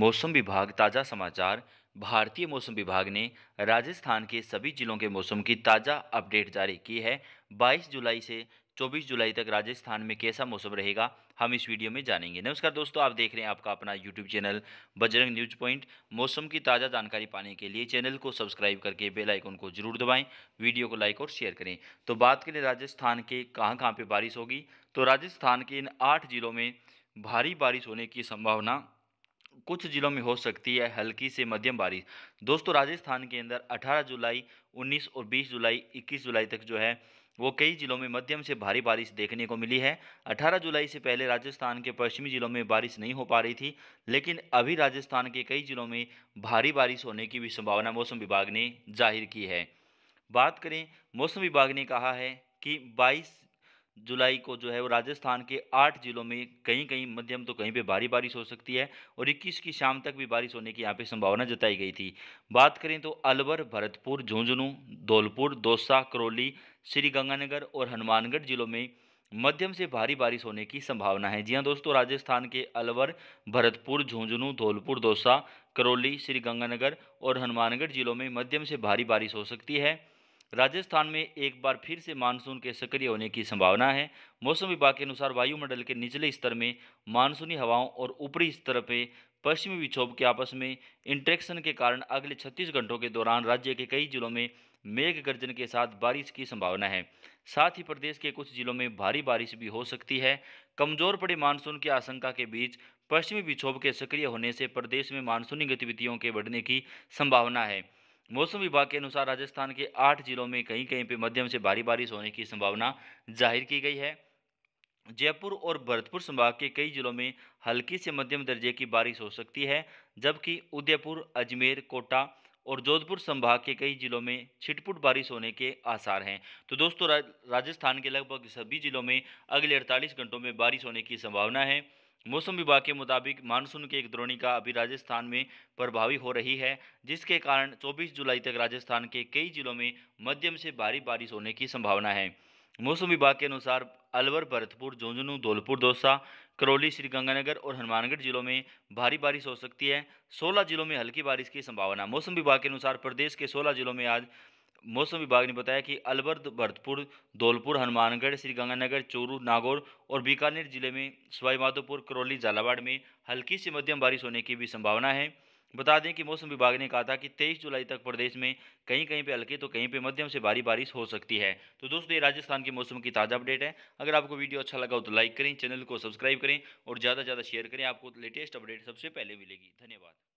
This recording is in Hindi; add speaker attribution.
Speaker 1: मौसम विभाग ताज़ा समाचार भारतीय मौसम विभाग ने राजस्थान के सभी जिलों के मौसम की ताज़ा अपडेट जारी की है 22 जुलाई से 24 जुलाई तक राजस्थान में कैसा मौसम रहेगा हम इस वीडियो में जानेंगे नमस्कार दोस्तों आप देख रहे हैं आपका अपना YouTube channel Bajrang news point मौसम की ताज़ा जानकारी पाने के लिए चैनल को सब्सक्राइब करके बेल आइकन को जरूर दबाएं वीडियो को लाइक और शेयर करें तो बात करें राजस्थान के कहाँ कहाँ पर बारिश होगी तो राजस्थान के इन आठ जिलों में भारी बारिश होने की संभावना कुछ जिलों में हो सकती है हल्की से मध्यम बारिश दोस्तों राजस्थान के अंदर 18 जुलाई 19 और 20 जुलाई 21 जुलाई तक जो है वो कई जिलों में मध्यम से भारी बारिश देखने को मिली है 18 जुलाई से पहले राजस्थान के पश्चिमी जिलों में बारिश नहीं हो पा रही थी लेकिन अभी राजस्थान के कई जिलों में भारी बारिश होने की भी संभावना मौसम विभाग ने जाहिर की है बात करें मौसम विभाग ने कहा है कि 22 जुलाई को जो है वो राजस्थान के आठ जिलों में कहीं कहीं मध्यम तो कहीं पे भारी बारिश हो सकती है और 21 की शाम तक भी बारिश होने की यहाँ पे संभावना जताई गई थी बात करें तो अलवर भरतपुर झुंझुनू धौलपुर दौसा करौली श्रीगंगानगर और हनुमानगढ़ जिलों में मध्यम से भारी बारिश होने की संभावना है जी हाँ दोस्तों राजस्थान के अलवर भरतपुर झुंझुनू धौलपुर दौसा करौली श्रीगंगानगर और हनुमानगढ़ जिलों में मध्यम से भारी बारिश हो सकती है राजस्थान में एक बार फिर से मानसून के सक्रिय होने की संभावना है मौसम विभाग के अनुसार वायुमंडल के निचले स्तर में मानसूनी हवाओं और ऊपरी स्तर पर पश्चिमी विक्षोभ के आपस में इंट्रेक्शन के कारण अगले 36 घंटों के दौरान राज्य के कई जिलों में मेघ गर्जन के साथ बारिश की संभावना है साथ ही प्रदेश के कुछ जिलों में भारी बारिश भी हो सकती है कमजोर पड़े मानसून की आशंका के बीच पश्चिमी विक्षोभ के सक्रिय होने से प्रदेश में मानसूनी गतिविधियों के बढ़ने की संभावना है मौसम विभाग के अनुसार राजस्थान के आठ जिलों में कहीं कहीं पर मध्यम से भारी बारिश होने की संभावना जाहिर की गई है जयपुर और भरतपुर संभाग के कई जिलों में हल्की से मध्यम दर्जे की बारिश हो सकती है जबकि उदयपुर अजमेर कोटा और जोधपुर संभाग के कई जिलों में छिटपुट बारिश होने के आसार हैं तो दोस्तों राजस्थान के लगभग सभी जिलों में अगले अड़तालीस घंटों में बारिश होने की संभावना है मौसम विभाग के मुताबिक मानसून की एक द्रोणिका अभी राजस्थान में प्रभावी हो रही है जिसके कारण 24 जुलाई तक राजस्थान के कई जिलों में मध्यम से भारी बारिश होने की संभावना है मौसम विभाग के अनुसार अलवर भरतपुर झुंझुनू धौलपुर दौसा करौली श्रीगंगानगर और हनुमानगढ़ जिलों में भारी बारिश हो सकती है 16 जिलों में हल्की बारिश की संभावना मौसम विभाग के अनुसार प्रदेश के 16 जिलों में आज मौसम विभाग ने बताया कि अलवर भरतपुर धौलपुर हनुमानगढ़ श्रीगंगानगर चूरू नागौर और बीकानेर जिले में सवाईमाधोपुर करौली झालावाड़ में हल्की से मध्यम बारिश होने की भी संभावना है बता दें कि मौसम विभाग ने कहा था कि 23 जुलाई तक प्रदेश में कहीं कहीं पे हल्के तो कहीं पे मध्यम से भारी बारिश हो सकती है तो दोस्तों ये राजस्थान के मौसम की ताज़ा अपडेट है अगर आपको वीडियो अच्छा लगा हो तो लाइक करें चैनल को सब्सक्राइब करें और ज़्यादा से ज़्यादा शेयर करें आपको लेटेस्ट अपडेट सबसे पहले मिलेगी धन्यवाद